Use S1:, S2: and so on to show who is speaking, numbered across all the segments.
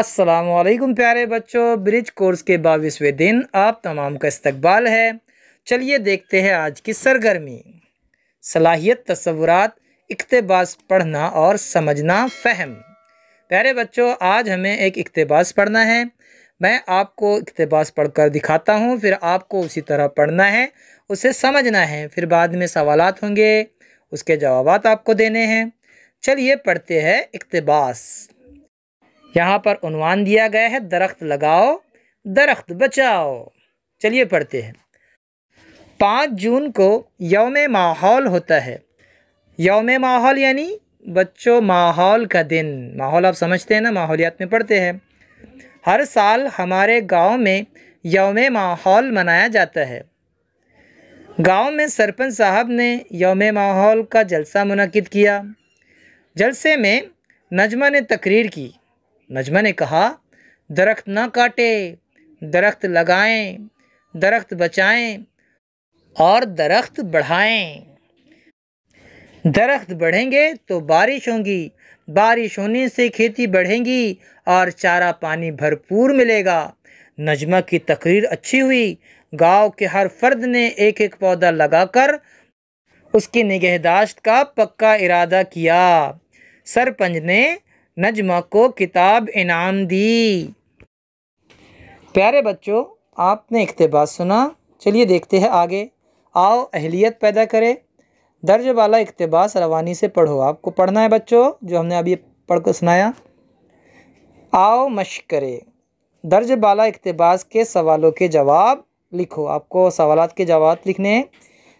S1: असलम प्यारे बच्चों bridge course के बाईसवें दिन आप तमाम का इस्तकबाल है चलिए देखते हैं आज की सरगर्मी सलाहियत तस्वुरात इकतबास पढ़ना और समझना फ़हम प्यारे बच्चों आज हमें एक इकतबास पढ़ना है मैं आपको इकतबास पढ़कर दिखाता हूँ फिर आपको उसी तरह पढ़ना है उसे समझना है फिर बाद में सवाल होंगे उसके जवाब आपको देने हैं चलिए पढ़ते हैं इकतबास यहाँ पर उनवान दिया गया है दरख्त लगाओ दरख्त बचाओ चलिए पढ़ते हैं पाँच जून को यौम माहौल होता है यौम माहौल यानी बच्चों माहौल का दिन माहौल आप समझते हैं ना माहौलियात में पढ़ते हैं हर साल हमारे गांव में यौम माहौल मनाया जाता है गांव में सरपंच साहब ने यौम माहौल का जलसा मनकद किया जलसे में नजमा ने तकरीर की नजमा ने कहा दरख्त ना काटे दरख्त लगाएं दरख्त बचाएं और दरख्त बढ़ाएं दरख्त बढ़ेंगे तो बारिश होंगी बारिश होने से खेती बढ़ेंगी और चारा पानी भरपूर मिलेगा नजमा की तकरीर अच्छी हुई गांव के हर फर्द ने एक एक पौधा लगाकर उसकी निगहदाश्त का पक्का इरादा किया सरपंच ने नजमा को किताब इनाम दी प्यारे बच्चों आपने इकतबा सुना चलिए देखते हैं आगे आओ अहलियत पैदा करे दर्ज वाला इकतबास रवानी से पढ़ो आपको पढ़ना है बच्चों जो हमने अभी पढ़ कर सुनाया आओ मश्क करे दर्ज बाला इकतबास के सवालों के जवाब लिखो आपको सवाल के जवाब लिखने हैं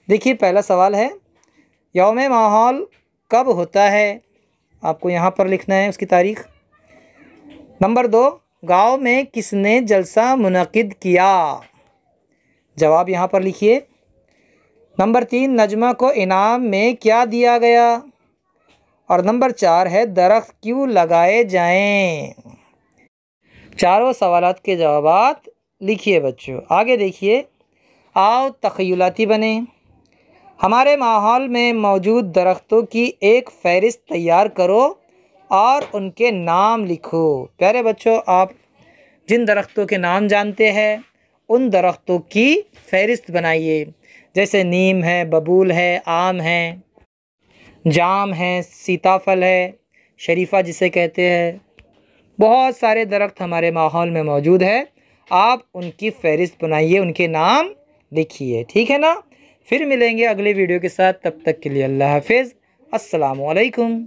S1: देखिए पहला सवाल है योम माहौल कब होता है आपको यहाँ पर लिखना है उसकी तारीख नंबर दो गांव में किसने जलसा मुनद किया जवाब यहाँ पर लिखिए नंबर तीन नजमा को इनाम में क्या दिया गया और नंबर चार है दरख्त क्यों लगाए जाएं चारों सवाल के जवाब लिखिए बच्चों आगे देखिए आओ तखयलाती बने हमारे माहौल में मौजूद दरख्तों की एक फ़हरिस्त तैयार करो और उनके नाम लिखो प्यारे बच्चों आप जिन दरख्तों के नाम जानते हैं उन दरख्तों की फ़हरिस्त बनाइए जैसे नीम है बबूल है आम है जाम है सीताफल है शरीफा जिसे कहते हैं बहुत सारे दरख्त हमारे माहौल में मौजूद है आप उनकी फ़हरिस्त बनाइए उनके नाम लिखिए ठीक है ना फिर मिलेंगे अगले वीडियो के साथ तब तक के लिए अल्लाह हाफिज़ असलकम